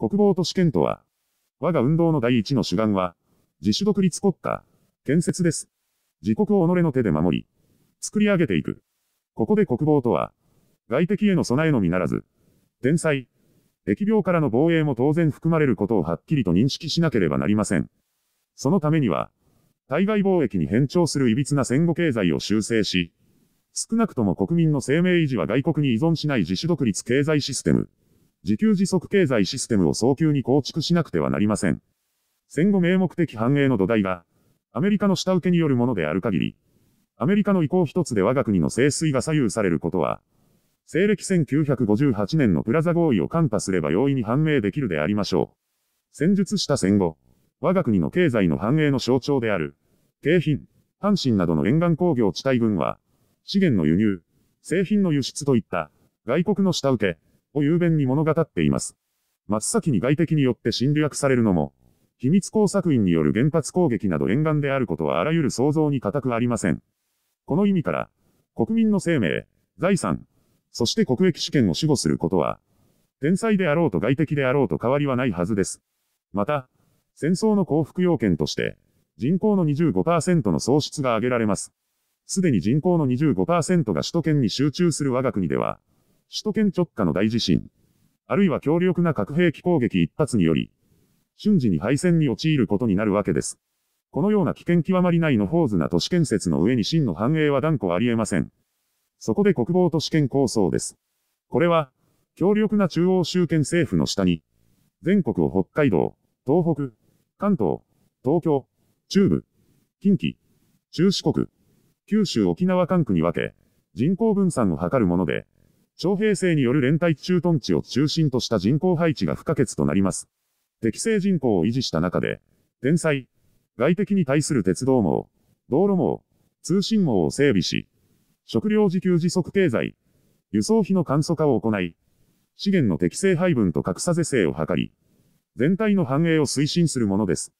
国防都市圏とは、我が運動の第一の主眼は、自主独立国家、建設です。自国を己の手で守り、作り上げていく。ここで国防とは、外敵への備えのみならず、天災、疫病からの防衛も当然含まれることをはっきりと認識しなければなりません。そのためには、対外貿易に変調する歪な戦後経済を修正し、少なくとも国民の生命維持は外国に依存しない自主独立経済システム、自給自足経済システムを早急に構築しなくてはなりません。戦後名目的繁栄の土台が、アメリカの下請けによるものである限り、アメリカの意向一つで我が国の清水が左右されることは、西暦1958年のプラザ合意を看破すれば容易に判明できるでありましょう。戦術した戦後、我が国の経済の繁栄の象徴である、京浜、阪神などの沿岸工業地帯群は、資源の輸入、製品の輸出といった、外国の下請け、を雄弁に物語っています。真っ先に外敵によって侵略されるのも、秘密工作員による原発攻撃など沿岸であることはあらゆる想像に固くありません。この意味から、国民の生命、財産、そして国益主権を守護することは、天才であろうと外敵であろうと変わりはないはずです。また、戦争の降伏要件として、人口の25%の喪失が挙げられます。すでに人口の25%が首都圏に集中する我が国では、首都圏直下の大地震、あるいは強力な核兵器攻撃一発により、瞬時に敗戦に陥ることになるわけです。このような危険極まりないの法図な都市建設の上に真の繁栄は断固ありえません。そこで国防都市圏構想です。これは、強力な中央集権政府の下に、全国を北海道、東北、関東、東京、中部、近畿、中四国、九州沖縄管区に分け、人口分散を図るもので、徴兵制による連帯駐屯地を中心とした人口配置が不可欠となります。適正人口を維持した中で、天災、外敵に対する鉄道網、道路網、通信網を整備し、食料自給自足経済、輸送費の簡素化を行い、資源の適正配分と格差是正を図り、全体の繁栄を推進するものです。